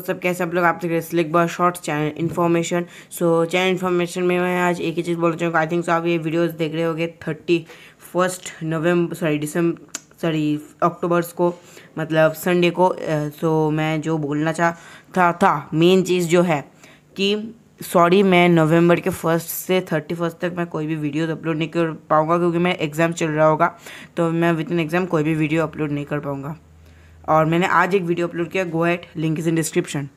सब कैसे आप लोग आप देख slick boy shorts channel information so channel information में मैं आज एक ही चीज़ बोलना चाहूँगा आई थिंक सो आप ये वीडियोस देख रहे गए thirty first November sorry December sorry Octobers को मतलब संडे को सो uh, मैं जो बोलना चाहता था मेन चीज़ जो है कि सॉरी मैं नवंबर के फर्स्ट से थर्टी फर्स्ट तक मैं कोई भी वीडियो अपलोड नहीं कर पाऊँगा क्योंकि मैं एग्ज़ाम चल रहा होगा तो मैं विद इन एग्ज़ाम कोई भी वीडियो अपलोड नहीं कर पाऊँगा और मैंने आज एक वीडियो अपलोड किया go at link is in description